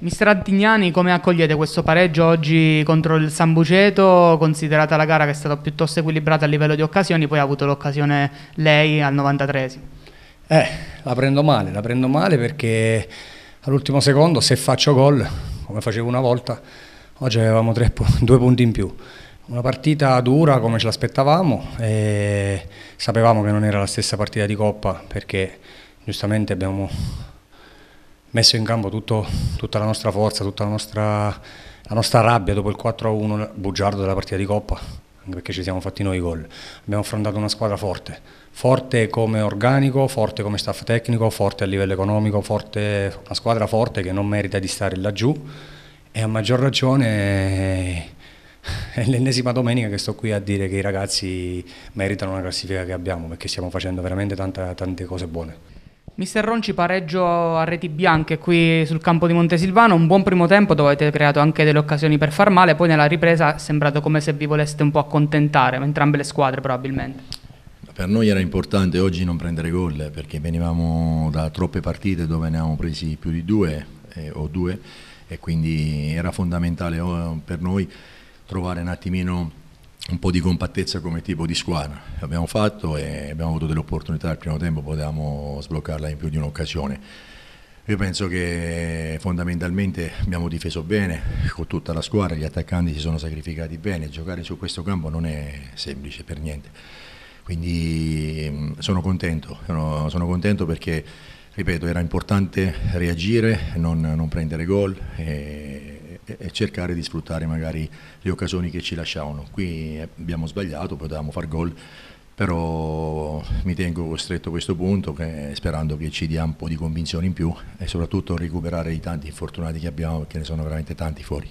Mister Antignani, come accogliete questo pareggio oggi contro il San Buceto, considerata la gara che è stata piuttosto equilibrata a livello di occasioni, poi ha avuto l'occasione lei al 93 Eh, la prendo male, la prendo male perché all'ultimo secondo se faccio gol, come facevo una volta, oggi avevamo tre, due punti in più. Una partita dura come ce l'aspettavamo, e sapevamo che non era la stessa partita di Coppa perché giustamente abbiamo messo in campo tutto, tutta la nostra forza, tutta la nostra, la nostra rabbia dopo il 4-1 bugiardo della partita di Coppa, anche perché ci siamo fatti noi i gol. Abbiamo affrontato una squadra forte, forte come organico, forte come staff tecnico, forte a livello economico, forte, una squadra forte che non merita di stare laggiù e a maggior ragione è l'ennesima domenica che sto qui a dire che i ragazzi meritano la classifica che abbiamo perché stiamo facendo veramente tante, tante cose buone. Mister Ronci pareggio a reti bianche qui sul campo di Montesilvano, un buon primo tempo dove avete creato anche delle occasioni per far male, poi nella ripresa è sembrato come se vi voleste un po' accontentare, entrambe le squadre probabilmente. Per noi era importante oggi non prendere gol eh, perché venivamo da troppe partite dove ne avevamo presi più di due eh, o due e quindi era fondamentale oh, per noi trovare un attimino un po' di compattezza come tipo di squadra. L'abbiamo fatto e abbiamo avuto delle opportunità al primo tempo, potevamo sbloccarla in più di un'occasione. Io penso che fondamentalmente abbiamo difeso bene con tutta la squadra, gli attaccanti si sono sacrificati bene, giocare su questo campo non è semplice per niente. Quindi sono contento, sono, sono contento perché, ripeto, era importante reagire, non, non prendere gol. E, e cercare di sfruttare magari le occasioni che ci lasciavano. Qui abbiamo sbagliato, potevamo far gol, però mi tengo costretto a questo punto che, sperando che ci dia un po' di convinzione in più e soprattutto recuperare i tanti infortunati che abbiamo perché ne sono veramente tanti fuori.